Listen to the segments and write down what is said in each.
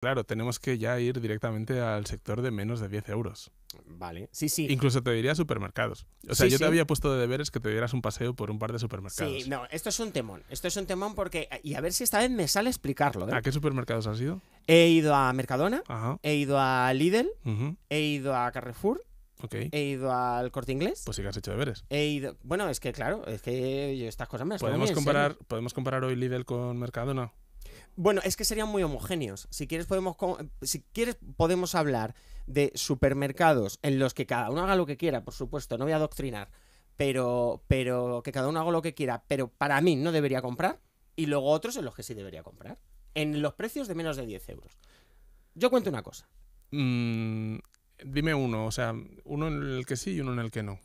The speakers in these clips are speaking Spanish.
Claro, tenemos que ya ir directamente al sector de menos de 10 euros. Vale, sí, sí. Incluso te diría supermercados. O sea, yo te había puesto de deberes que te dieras un paseo por un par de supermercados. Sí, no, esto es un temón. Esto es un temón porque. Y a ver si esta vez me sale explicarlo. ¿eh? ¿A qué supermercados has ido? He ido a Mercadona, he ido a Lidl, he ido a Carrefour, Okay. He ido al corte inglés. Pues sí que has hecho deberes. He ido. Bueno, es que claro, es que yo estas cosas me ¿Podemos, comparar, ¿Podemos comparar hoy Lidl con Mercadona? Bueno, es que serían muy homogéneos. Si quieres, podemos, si quieres, podemos hablar de supermercados en los que cada uno haga lo que quiera, por supuesto, no voy a adoctrinar, pero, pero que cada uno haga lo que quiera, pero para mí no debería comprar, y luego otros en los que sí debería comprar, en los precios de menos de 10 euros. Yo cuento una cosa. Mm, dime uno, o sea, uno en el que sí y uno en el que no.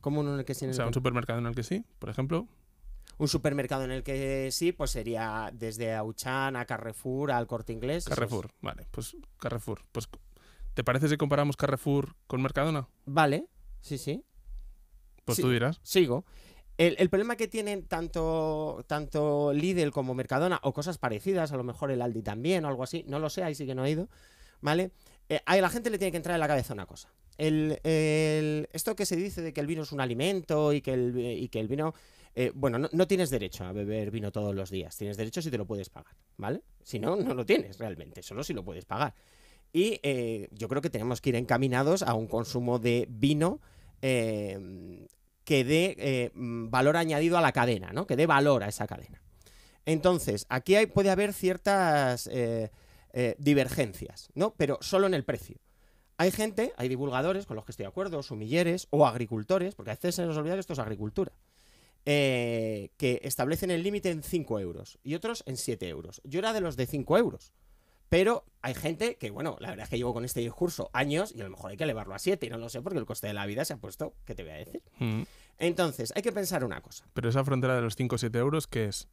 ¿Cómo uno en el que sí? En el o sea, un supermercado en el que sí, por ejemplo. Un supermercado en el que sí, pues sería desde Auchan a Carrefour al Corte Inglés. Carrefour, vale, pues Carrefour. Pues, ¿Te parece si comparamos Carrefour con Mercadona? Vale, sí, sí. Pues tú dirás. Sigo. El, problema que tienen tanto, tanto Lidl como Mercadona, o cosas parecidas, a lo mejor el Aldi también o algo así, no lo sé, ahí sí que no he ido, ¿vale? Eh, a la gente le tiene que entrar en la cabeza una cosa. El, esto que se dice de que el vino es un alimento y que el, y que el vino eh, bueno, no, tienes derecho a beber vino todos los días. Tienes derecho si te lo puedes pagar, ¿vale? Si no, no lo tienes realmente, solo si lo puedes pagar. Y eh, yo creo que tenemos que ir encaminados a un consumo de vino eh, que dé valor añadido a la cadena, ¿no? Que dé valor a esa cadena. Entonces, aquí puede haber ciertas divergencias, ¿no? Pero solo en el precio. Hay gente, hay divulgadores con los que estoy de acuerdo, sumilleres o agricultores, porque a veces se nos olvida que esto es agricultura. Eh, que establecen el límite en 5 euros y otros en 7 euros. Yo era de los de 5 euros. Pero hay gente que, bueno, la verdad es que llevo con este discurso años y a lo mejor hay que elevarlo a 7 y no lo sé porque el coste de la vida se ha puesto, ¿qué te voy a decir? Mm. Entonces, hay que pensar una cosa. Pero esa frontera de los 5 o 7 euros, ¿qué es?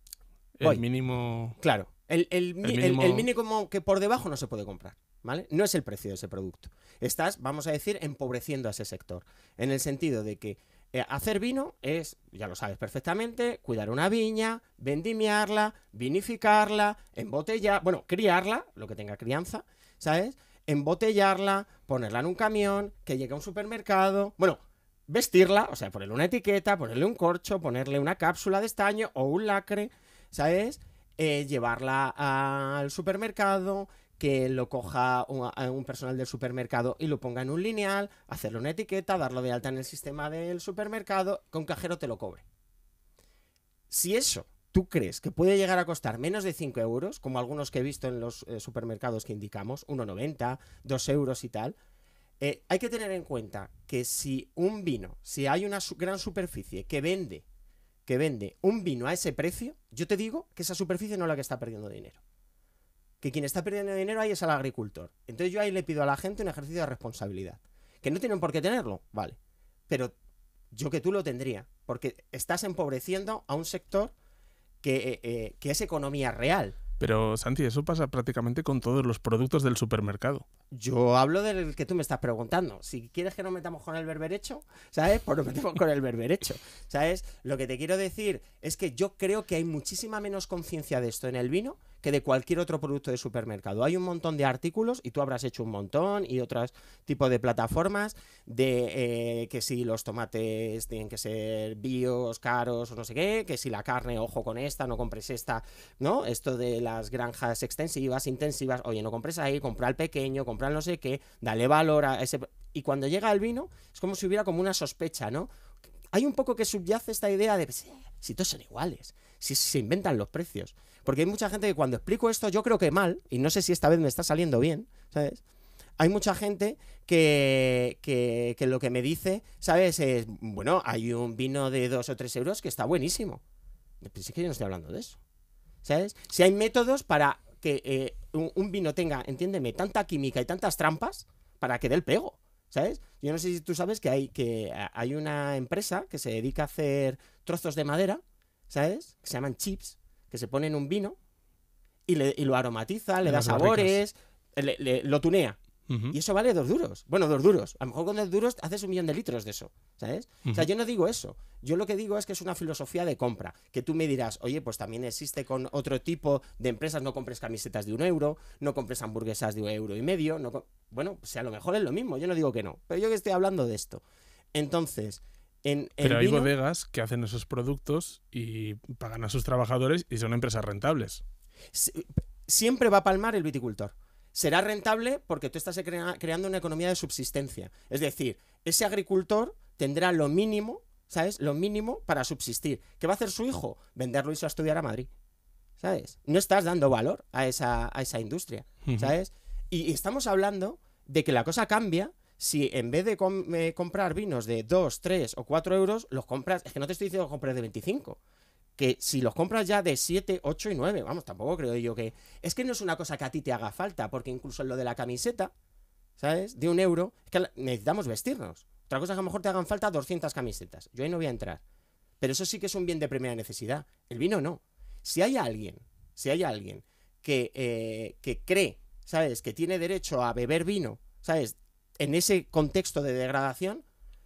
El mínimo... Claro, el, mínimo... el, mínimo... que por debajo no se puede comprar, ¿vale? No es el precio de ese producto. Estás, vamos a decir, empobreciendo a ese sector, en el sentido de que eh, hacer vino es, ya lo sabes perfectamente, cuidar una viña, vendimiarla, vinificarla, embotellar, bueno, criarla, lo que tenga crianza, ¿sabes? Embotellarla, ponerla en un camión, que llegue a un supermercado, bueno, vestirla, o sea, ponerle una etiqueta, ponerle un corcho, ponerle una cápsula de estaño o un lacre, ¿sabes? Eh, llevarla al supermercado, que lo coja un, personal del supermercado y lo ponga en un lineal, hacerle una etiqueta, darlo de alta en el sistema del supermercado, con cajero te lo cobre. Si eso tú crees que puede llegar a costar menos de 5 euros, como algunos que he visto en los eh, supermercados que indicamos, 1,90, 2 euros y tal, eh, hay que tener en cuenta que si un vino, si hay una gran superficie que vende, que vende un vino a ese precio, yo te digo que esa superficie no es la que está perdiendo dinero que quien está perdiendo dinero ahí es al agricultor. Entonces yo ahí le pido a la gente un ejercicio de responsabilidad. Que no tienen por qué tenerlo, vale. Pero yo que tú lo tendría, porque estás empobreciendo a un sector que, eh, eh, que es economía real. Pero Santi, eso pasa prácticamente con todos los productos del supermercado. Yo hablo del que tú me estás preguntando. Si quieres que nos metamos con el berberecho, ¿sabes? Pues nos metemos con el berberecho, ¿sabes? Lo que te quiero decir es que yo creo que hay muchísima menos conciencia de esto en el vino que de cualquier otro producto de supermercado. Hay un montón de artículos y tú habrás hecho un montón y otros tipos de plataformas de eh, que si los tomates tienen que ser bios, caros o no sé qué, que si la carne, ojo con esta, no compres esta, ¿no? Esto de las granjas extensivas, intensivas, oye, no compres ahí, compra el pequeño, compra no sé qué, dale valor a ese... Y cuando llega el vino, es como si hubiera como una sospecha, ¿no? Hay un poco que subyace esta idea de si todos son iguales, si se inventan los precios. Porque hay mucha gente que cuando explico esto, yo creo que mal, y no sé si esta vez me está saliendo bien, ¿sabes? Hay mucha gente que, que, lo que me dice, ¿sabes? Es, bueno, hay un vino de dos o tres euros que está buenísimo. es que yo no estoy hablando de eso. ¿Sabes? Si hay métodos para que eh, un, vino tenga, entiéndeme, tanta química y tantas trampas para que dé el pego. ¿Sabes? Yo no sé si tú sabes que hay, que hay una empresa que se dedica a hacer trozos de madera, ¿sabes? Que se llaman chips que se pone en un vino y, lo aromatiza, le da sabores, lo tunea. Y eso vale dos duros. Bueno, dos duros. A lo mejor con dos duros haces un millón de litros de eso, ¿sabes? O sea, yo no digo eso. Yo lo que digo es que es una filosofía de compra. Que tú me dirás, oye, pues también existe con otro tipo de empresas. No compres camisetas de un euro, no compres hamburguesas de un euro y medio. bueno, pues a lo mejor es lo mismo. Yo no digo que no. Pero yo que estoy hablando de esto. Entonces, pero hay bodegas que hacen esos productos y pagan a sus trabajadores y son empresas rentables. Siempre va a palmar el viticultor. Será rentable porque tú estás creando una economía de subsistencia. Es decir, ese agricultor tendrá lo mínimo, ¿sabes? Lo mínimo para subsistir. ¿Qué va a hacer su hijo? Venderlo y a estudiar a Madrid. ¿Sabes? No estás dando valor a esa, a esa industria. ¿Sabes? y estamos hablando de que la cosa cambia si en vez de eh, comprar vinos de 2, 3 o 4 euros, los compras, es que no te estoy diciendo que compres de 25, que si los compras ya de 7, 8 y 9, vamos, tampoco creo yo que... Es que no es una cosa que a ti te haga falta, porque incluso lo de la camiseta, ¿sabes? De un euro, es que necesitamos vestirnos. Otra cosa es que a lo mejor te hagan falta 200 camisetas, yo ahí no voy a entrar. Pero eso sí que es un bien de primera necesidad, el vino no. Si hay alguien, si hay alguien que, eh, que cree, ¿sabes? Que tiene derecho a beber vino, ¿sabes? en ese contexto de degradación,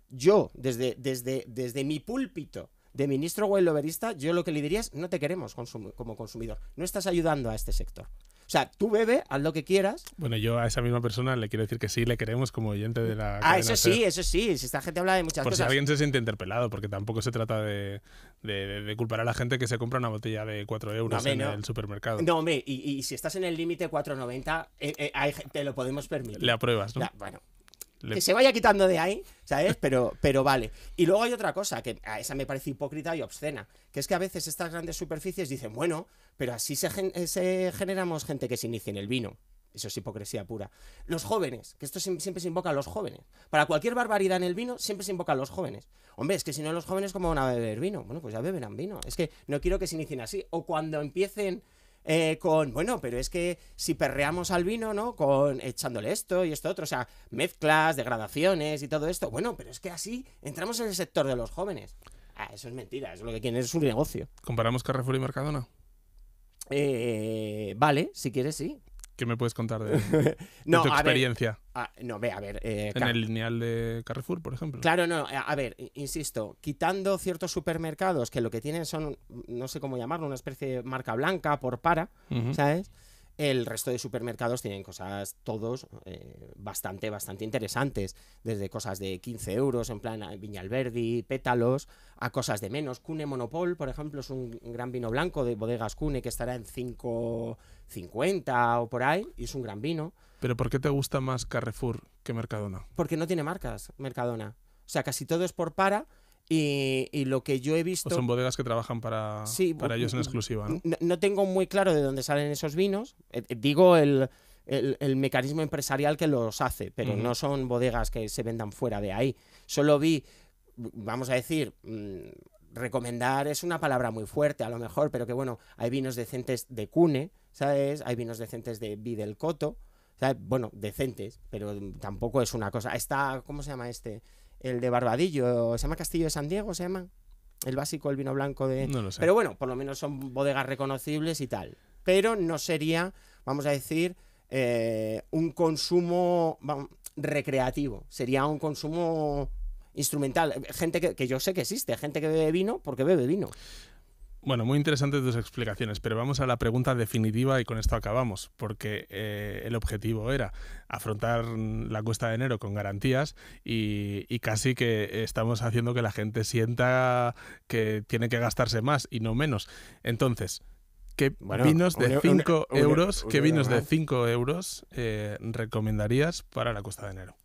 yo, desde, desde, desde mi púlpito de ministro Loberista, yo lo que le diría es, no te queremos como consumidor, no estás ayudando a este sector. O sea, tú bebe, haz lo que quieras. Bueno, yo a esa misma persona le quiero decir que sí, le queremos como oyente de la. Ah, eso sí, eso sí. Si esta gente habla de muchas cosas. Por si alguien se siente interpelado, porque tampoco se trata de, culpar a la gente que se compra una botella de 4 euros en el supermercado. No, hombre, y, si estás en el límite 4,90, eh, eh, te lo podemos permitir. Le apruebas, ¿no? bueno, que se vaya quitando de ahí, ¿sabes? Pero, pero vale. Y luego hay otra cosa, que a esa me parece hipócrita y obscena, que es que a veces estas grandes superficies dicen, bueno, pero así se, eh, generamos gente que se inicie en el vino. Eso es hipocresía pura. Los jóvenes, que esto siempre se invoca a los jóvenes. Para cualquier barbaridad en el vino, siempre se invoca a los jóvenes. Hombre, es que si no los jóvenes, ¿cómo van a beber vino? Bueno, pues ya beberán vino. Es que no quiero que se inicien así. O cuando empiecen eh, con, bueno, pero es que si perreamos al vino, ¿no? Con echándole esto y esto otro, o sea, mezclas, degradaciones y todo esto. Bueno, pero es que así entramos en el sector de los jóvenes. Ah, eso es mentira, es lo que quieren es un negocio. ¿Comparamos Carrefour y Mercadona? Eh, vale, si quieres, sí. ¿Qué me puedes contar de, tu experiencia? no, ve, a ver. Eh, en el lineal de Carrefour, por ejemplo. Claro, no, a ver, insisto, quitando ciertos supermercados que lo que tienen son, no sé cómo llamarlo, una especie de marca blanca por para, ¿sabes? El resto de supermercados tienen cosas, todos, eh, bastante, bastante interesantes. Desde cosas de 15 euros, en plan Viñalverdi, pétalos, a cosas de menos. Cune Monopol, por ejemplo, es un gran vino blanco de bodegas Cune que estará en 5 50 o por ahí, y es un gran vino. ¿Pero por qué te gusta más Carrefour que Mercadona? Porque no tiene marcas, Mercadona. O sea, casi todo es por para. Y, lo que yo he visto. O son bodegas que trabajan para, para ellos en exclusiva. ¿no? ¿no? tengo muy claro de dónde salen esos vinos. Eh, eh, digo el, mecanismo empresarial que los hace, pero no son bodegas que se vendan fuera de ahí. Solo vi, vamos a decir, mm, recomendar es una palabra muy fuerte a lo mejor, pero que bueno, hay vinos decentes de Cune, ¿sabes? Hay vinos decentes de Videlcoto, ¿sabes? Bueno, decentes, pero tampoco es una cosa. Está, ¿cómo se llama este? El de Barbadillo, ¿se llama Castillo de San Diego? ¿Se llama? El básico, el vino blanco de... No lo sé. Pero bueno, por lo menos son bodegas reconocibles y tal. Pero no sería, vamos a decir, eh, un consumo recreativo. Sería un consumo instrumental. Gente que, yo sé que existe, gente que bebe vino porque bebe vino. Bueno, muy interesantes tus explicaciones, pero vamos a la pregunta definitiva y con esto acabamos, porque eh, el objetivo era afrontar la cuesta de enero con garantías y, casi que estamos haciendo que la gente sienta que tiene que gastarse más y no menos. Entonces, ¿qué vinos de 5 e- e- e- euros, ¿qué vinos de euros eh, recomendarías para la cuesta de enero?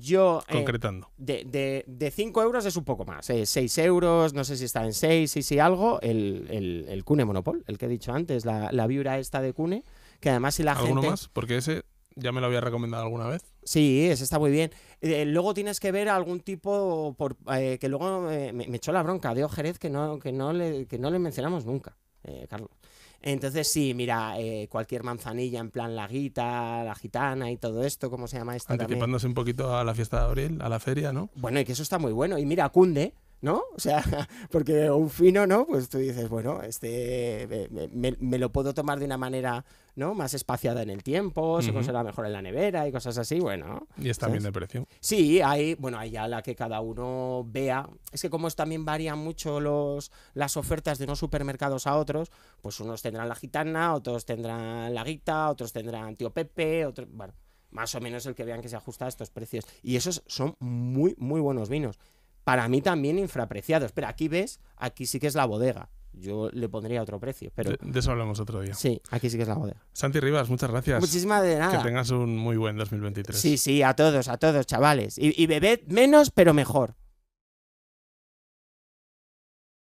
Yo. Eh, Concretando. de, de, 5 euros es un poco más. 6 eh, euros, no sé si está en 6, y si algo. El, Cune Monopol, el que he dicho antes, la, la viura esta de Cune. Que además, si la ¿Alguno más? Porque ese ya me lo había recomendado alguna vez. Sí, ese está muy bien. Eh, luego tienes que ver algún tipo por, que luego me, echó la bronca de Jerez que no, que no, le, que no le mencionamos nunca. Eh, Carlos. Entonces, sí, mira, eh, cualquier manzanilla, en plan la guita, la gitana y todo esto, ¿cómo se llama esta Anticipándose un poquito a la fiesta de abril, a la feria, ¿no? Bueno, y que eso está muy bueno. Y mira, Cunde, ¿no? O sea, porque un fino, ¿no? Pues tú dices, bueno, este me lo puedo tomar de una manera más espaciada en el tiempo, se conserva mejor en la nevera y cosas así, bueno. Y es también de precio. Sí, hay, bueno, hay ya la que cada uno vea. Es que como también varían mucho los, las ofertas de unos supermercados a otros, pues unos tendrán la gitana, otros tendrán la guita, otros tendrán tío Pepe, bueno, más o menos el que vean que se ajusta a estos precios. Y esos son muy, muy buenos vinos. Para mí también infrapreciados. Pero aquí ves, aquí sí que es la bodega yo le pondría otro precio. Pero... De, eso hablamos otro día. Sí, aquí sí que es la moda. Santi Rivas, muchas gracias. Muchísimas de nada. Que tengas un muy buen 2023. Sí, sí, a todos, a todos, chavales. Y, y bebed menos, pero mejor.